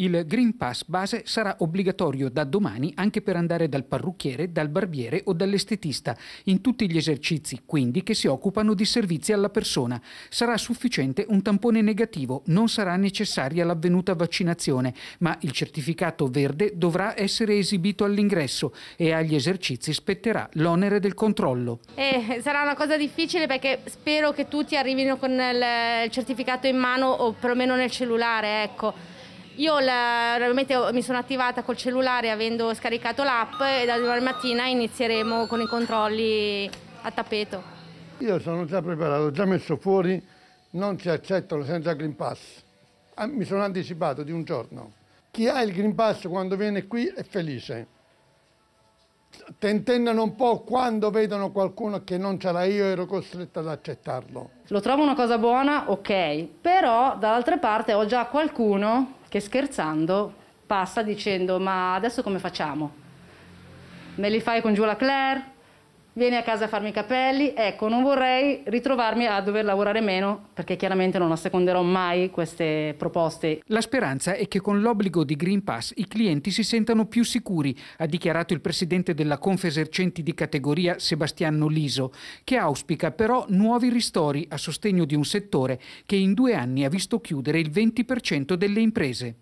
Il Green Pass base sarà obbligatorio da domani anche per andare dal parrucchiere, dal barbiere o dall'estetista, in tutti gli esercizi quindi che si occupano di servizi alla persona. Sarà sufficiente un tampone negativo, non sarà necessaria l'avvenuta vaccinazione, ma il certificato verde dovrà essere esibito all'ingresso e agli esercizi spetterà l'onere del controllo. Eh, sarà una cosa difficile perché spero che tutti arrivino con il certificato in mano o perlomeno nel cellulare, ecco io la, mi sono attivata col cellulare avendo scaricato l'app e da domani mattina inizieremo con i controlli a tappeto. Io sono già preparato, ho già messo fuori, non si accettano senza Green Pass. Ah, mi sono anticipato di un giorno. Chi ha il Green Pass quando viene qui è felice tentennano un po' quando vedono qualcuno che non ce l'ha io ero costretta ad accettarlo. Lo trovo una cosa buona, ok, però dall'altra parte ho già qualcuno che scherzando passa dicendo ma adesso come facciamo? Me li fai con giù la Claire? vieni a casa a farmi i capelli, ecco, non vorrei ritrovarmi a dover lavorare meno perché chiaramente non asseconderò mai queste proposte. La speranza è che con l'obbligo di Green Pass i clienti si sentano più sicuri, ha dichiarato il presidente della Confesercenti di categoria Sebastiano Liso, che auspica però nuovi ristori a sostegno di un settore che in due anni ha visto chiudere il 20% delle imprese.